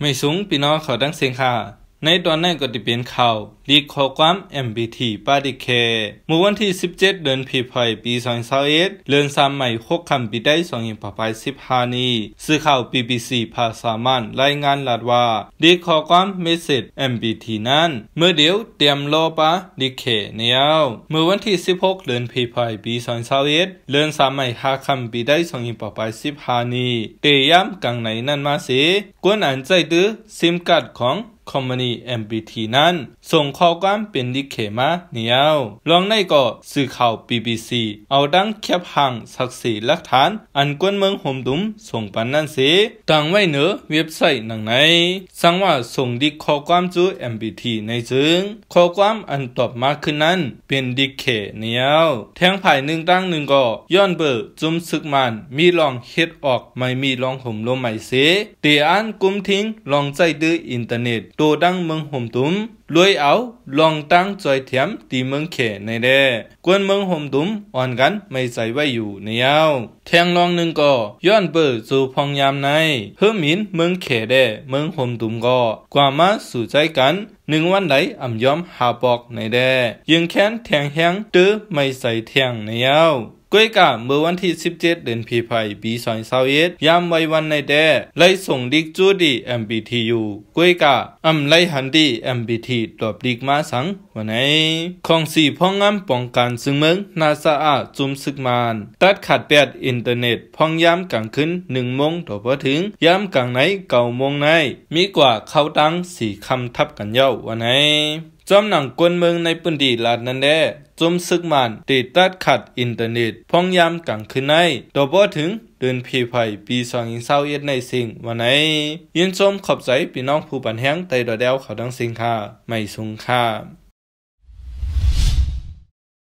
ไม่สูงพี่น้องเขาดังเสียงค่ะในตอนนั้นก็จะเป็นข่าวดีข้อความ MBT ปาดิเค เมื่อวันที่ 17 เดือนพีพอยปี2021เดือนมใหม่คกคำปีได้2 0 1 5 นี้สื่อข่าว BBC ภาษามันรายงานลัดว่าดีข้อความเมสเซจ MBT นั้นเมื่อเดี๋ยวเตรียมรอปาดิเคเนียวเมื่อวันที่ 16 เดือนพีพอยปี2021เดือนมใหม่หาคำปีได้2 0 1 5นี้เตรียมกังไหนนั่นมาสิ กวนอันใจตื้อซิมกัดของคอมมานีเอ็มบีทีนั้น ส่งข้อความเป็นดิเคมาเนียวลองในก็สื่อข่าวบีบีซีเอาดังแคบห่างศักดิ์ศรีหลักฐานอันกวนเมืองหมดุม ส่งปันนั่นสิต่างไว้เหนือเว็บไซต์หนังไหนสังว่าส่งดิข้อความจูเอ็มบีทีในซึงข้อความอันตอบมาขึ้นนั้น เป็นดิเคเนียว แทงผ่ายหนึ่งตั้งหนึ่งก็ย้อนเบอร์จุมซึกมันมีลองเฮ็ดออกไม่มีลองห่มลมใหม่เสเตียอันกุมทิ้งลองใจดื้ออินเทอร์เน็ตโตดังเมืองห่มตุ้มรวยเอา ลองตั้งใจเถียมตีเมืองเขในเด้กวนเมืองห่มตุ้มอ่อนกันไม่ใส่ไว้อยู่ในยาวแทงลองหนึ่งก็ย้อนเปิดสู่พองยามในเพื่มหินเมืองเขเด้เมืองห่มตุ้มก็กว่ามาสู่ใจกันหนึ่งวันไหนอ่ำย้อมหาบอกในแดยิงแค้นแทงแหงตื้อไม่ใส่แทงในยาวก้ยกะเมื่อวันที่ 17 เดือนพีไพปี2021 ยามไว้วันในแดดไล่ส่งดิกจูดี MBTU ก้ยกะอำไล่หันดี MBT ตอบดิกมาสังวันไหนของสี่พ่องงำป้องกันซึ่งเมืองนาซาอาจุมสึกมาน ตัดขาดแปดอินเทอร์เน็ตพ่องยามกลางคืนหนึ่งโมงต่อพอถึงยามกลางไหนเก่าโมงในมีกว่าเขาตั้งสี่คำทับกันเย้าวันไหนจอมหนังกวนเมืองในปุ่นดีลาดนันแดจมซึกมันติดตัดขัดอินเทอร์เน็ตพองยามกังคืนใน ตัวบ่ถึงเดินพีไผ่ปีสองยินเศร้าเอ็ดในสิงวันไหน ยินชมขอบใจพี่น้องผู้ปันแห้งไตดอเดวเขาดังสิงค่ะไม่สุงค่ะ